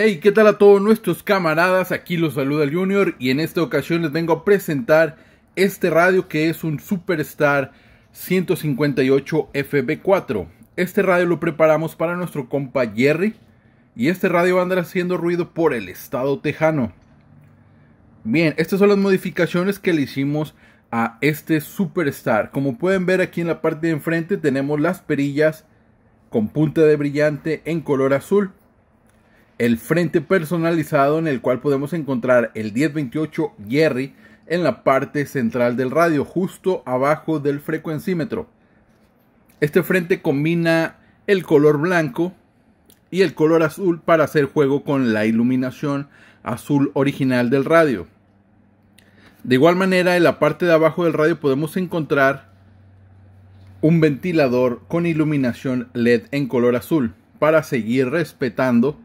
Hey, ¿qué tal a todos nuestros camaradas? Aquí los saluda el Junior y en esta ocasión les vengo a presentar este radio que es un Superstar 158 FB4. Este radio lo preparamos para nuestro compa Jerry y este radio andará haciendo ruido por el estado tejano. Bien, estas son las modificaciones que le hicimos a este Superstar. Como pueden ver aquí en la parte de enfrente tenemos las perillas con punta de brillante en color azul el frente personalizado en el cual podemos encontrar el 1028 Jerry en la parte central del radio, justo abajo del frecuencímetro. Este frente combina el color blanco y el color azul para hacer juego con la iluminación azul original del radio. De igual manera, en la parte de abajo del radio podemos encontrar un ventilador con iluminación LED en color azul para seguir respetando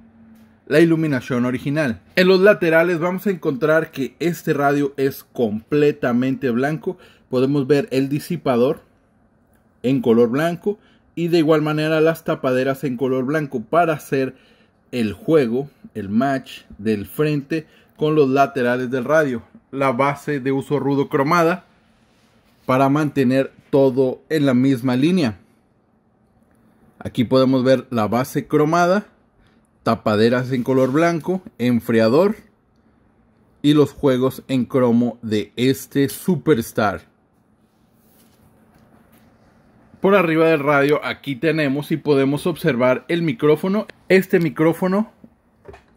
la iluminación original. En los laterales vamos a encontrar que este radio es completamente blanco. Podemos ver el disipador en color blanco y de igual manera las tapaderas en color blanco para hacer el juego, el match del frente con los laterales del radio. La base de uso rudo cromada para mantener todo en la misma línea. Aquí podemos ver la base cromada tapaderas en color blanco, enfriador y los juegos en cromo de este Superstar. Por arriba del radio aquí tenemos y podemos observar el micrófono. Este micrófono,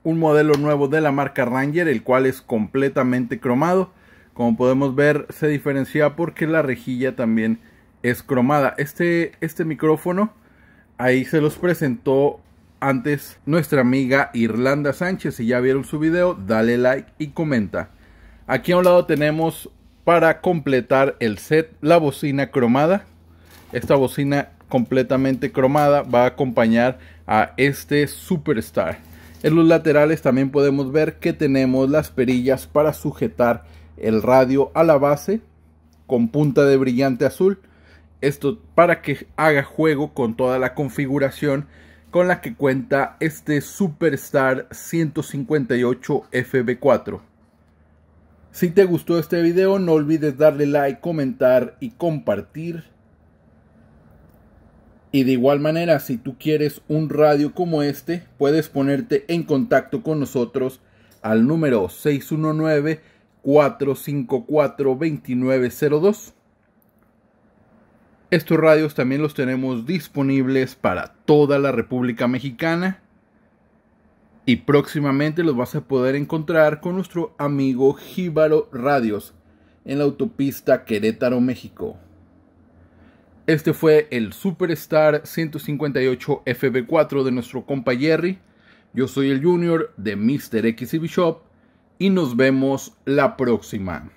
un modelo nuevo de la marca Ranger, el cual es completamente cromado. Como podemos ver se diferencia porque la rejilla también es cromada. Este, este micrófono ahí se los presentó antes nuestra amiga Irlanda Sánchez. Si ya vieron su video, dale like y comenta. Aquí a un lado tenemos para completar el set la bocina cromada. Esta bocina completamente cromada va a acompañar a este Superstar. En los laterales también podemos ver que tenemos las perillas para sujetar el radio a la base con punta de brillante azul. Esto para que haga juego con toda la configuración con la que cuenta este Superstar 158 FB4. Si te gustó este video no olvides darle like, comentar y compartir. Y de igual manera si tú quieres un radio como este puedes ponerte en contacto con nosotros al número 619 454 2902 estos radios también los tenemos disponibles para toda la República Mexicana. Y próximamente los vas a poder encontrar con nuestro amigo Gíbaro Radios en la autopista Querétaro, México. Este fue el Superstar 158 FB4 de nuestro compa Jerry. Yo soy el Junior de Mr. X Shop y nos vemos la próxima.